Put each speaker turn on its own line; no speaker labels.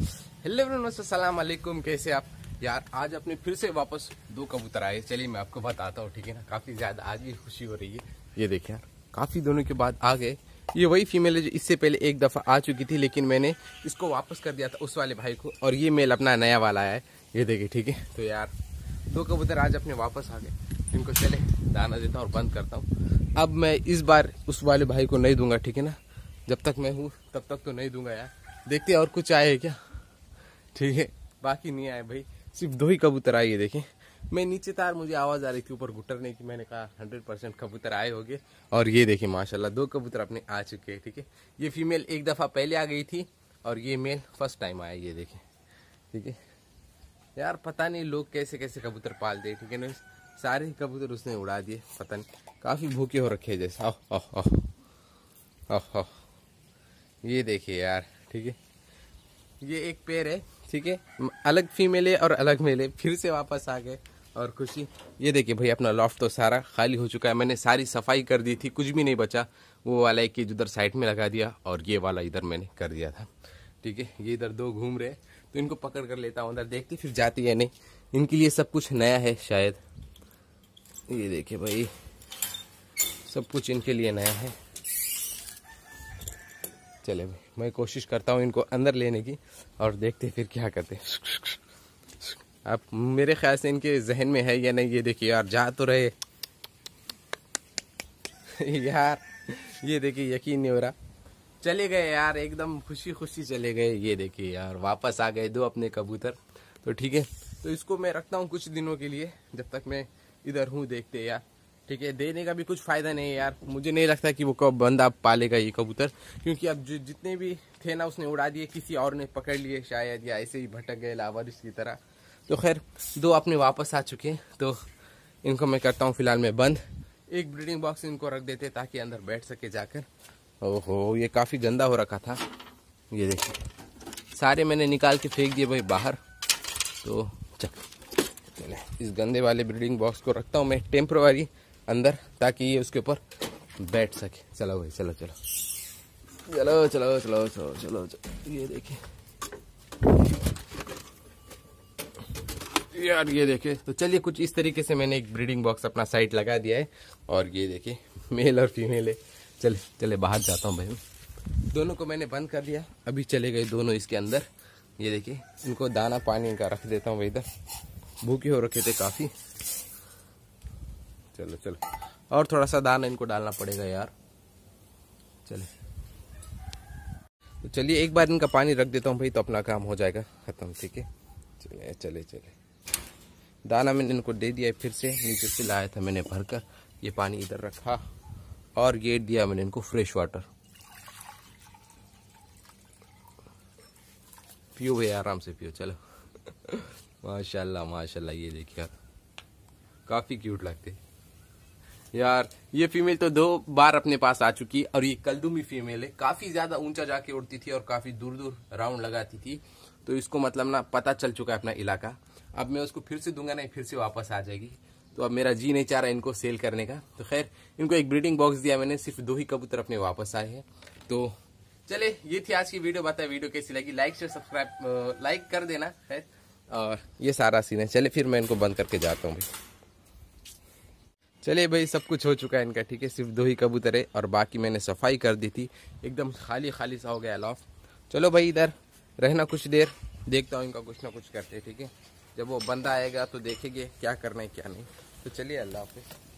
hello everyone अलैकुम कैसे आप यार आज अपने फिर से वापस दो कबूतर आए चलिए मैं आपको बताता हूँ ठीक है ना काफ़ी ज़्यादा आज भी खुशी हो रही है ये देखिए यार काफ़ी दोनों के बाद आ गए ये वही फीमेल है जो इससे पहले एक दफ़ा आ चुकी थी लेकिन मैंने इसको वापस कर दिया था उस वाले भाई को और ये मेल अपना नया वाला आया है ये देखिए ठीक है तो यार दो कबूतर आज अपने वापस आ गए इनको चले दाना देता हूँ और बंद करता हूँ अब मैं इस बार उस वाले भाई को नहीं दूंगा ठीक है ना जब तक मैं हूँ तब तक तो नहीं दूंगा यार देखते और कुछ आए क्या ठीक है बाकी नहीं आए भाई सिर्फ दो ही कबूतर आए देखे देखें मैं नीचे तार मुझे आवाज़ आ रही थी ऊपर घुटरने की मैंने कहा हंड्रेड परसेंट कबूतर आए होंगे और ये देखिए माशाल्लाह दो कबूतर अपने आ चुके हैं ठीक है ये फीमेल एक दफ़ा पहले आ गई थी और ये मेल फर्स्ट टाइम आया ये देखे ठीक है यार पता नहीं लोग कैसे कैसे कबूतर पाल दे ठीक है ना सारे ही कबूतर उसने उड़ा दिए पता नहीं काफ़ी भूखे हो रखे जैसे ओह ओह ओह ओह ये देखिए यार ठीक है ये एक पेड़ है ठीक है अलग फीमेल है और अलग मेले फिर से वापस आ गए और खुशी ये देखिए भाई अपना लॉफ्ट तो सारा खाली हो चुका है मैंने सारी सफाई कर दी थी कुछ भी नहीं बचा वो वाला एक इधर साइड में लगा दिया और ये वाला इधर मैंने कर दिया था ठीक है ये इधर दो घूम रहे तो इनको पकड़ कर लेता हूँ उधर देखती फिर जाती है नहीं इनके लिए सब कुछ नया है शायद ये देखिए भाई सब कुछ इनके लिए नया है चले भाई मैं कोशिश करता हूँ इनको अंदर लेने की और देखते फिर क्या करते अब मेरे ख्याल से इनके जहन में है या नहीं ये देखिए यार जा तो रहे यार ये देखिए यकीन नहीं हो रहा चले गए यार एकदम खुशी खुशी चले गए ये देखिए यार वापस आ गए दो अपने कबूतर तो ठीक है तो इसको मैं रखता हूँ कुछ दिनों के लिए जब तक मैं इधर हूँ देखते यार ठीक है देने का भी कुछ फ़ायदा नहीं है यार मुझे नहीं लगता कि वो कब बंदा पालेगा ये कबूतर क्योंकि अब जो जितने भी थे ना उसने उड़ा दिए किसी और ने पकड़ लिए शायद या ऐसे ही भटक गए लावर की तरह तो खैर दो अपने वापस आ चुके हैं तो इनको मैं करता हूँ फिलहाल मैं बंद एक ब्रीडिंग बॉक्स इनको रख देते ताकि अंदर बैठ सके जाकर ओहो ये काफ़ी गंदा हो रखा था ये देखिए सारे मैंने निकाल के फेंक दिए भाई बाहर तो चल इस गंदे वाले ब्रीडिंग बॉक्स को रखता हूँ मैं टेम्प्रोरी अंदर ताकि ये उसके ऊपर बैठ सके चलो भाई चलो चलो चलो चलो चलो चलो चलो चलो ये देखिए यार ये देखिए तो चलिए कुछ इस तरीके से मैंने एक ब्रीडिंग बॉक्स अपना साइड लगा दिया है और ये देखिए मेल और फीमेल है चले चले बाहर जाता हूँ भाई दोनों को मैंने बंद कर दिया अभी चले गए दोनों इसके अंदर ये देखिए इनको दाना पानी का रख देता हूँ भाई इधर भूखे हो रखे थे काफ़ी चलो चलो और थोड़ा सा दाना इनको डालना पड़ेगा यार चले तो चलिए एक बार इनका पानी रख देता हूँ भाई तो अपना काम हो जाएगा ख़त्म ठीक है चले चले चले दाना मैंने इनको दे दिया फिर से नीचे से लाया था मैंने भर कर ये पानी इधर रखा और ये दिया मैंने इनको फ्रेश वाटर पियो भैया आराम से पियो चलो माशाल्लाह माशाल्लाह ये देखिए काफ़ी क्यूट लगते हैं यार ये फीमेल तो दो बार अपने पास आ चुकी है और ये कलदुमी फीमेल है काफी ज्यादा ऊंचा जाके उड़ती थी और काफी दूर दूर राउंड लगाती थी तो इसको मतलब ना पता चल चुका है अपना इलाका अब मैं उसको फिर से दूंगा नहीं फिर से वापस आ जाएगी तो अब मेरा जी नहीं चाह रहा इनको सेल करने का तो खैर इनको एक ब्रीडिंग बॉक्स दिया मैंने सिर्फ दो ही कबूतर अपने वापस आए हैं तो चले ये थी आज की वीडियो बताए वीडियो कैसी लगी लाइक शेयर सब्सक्राइब लाइक कर देना खैर और ये सारा सीन है चले फिर मैं इनको बंद करके जाता हूँ भाई चलिए भाई सब कुछ हो चुका है इनका ठीक है सिर्फ दो ही कबूतर है और बाकी मैंने सफाई कर दी थी एकदम खाली खाली सा हो गया लॉफ चलो भाई इधर रहना कुछ देर देखता हूँ इनका कुछ ना कुछ करते ठीक है जब वो बंदा आएगा तो देखेंगे क्या करना है क्या नहीं तो चलिए अल्लाह हाफिज़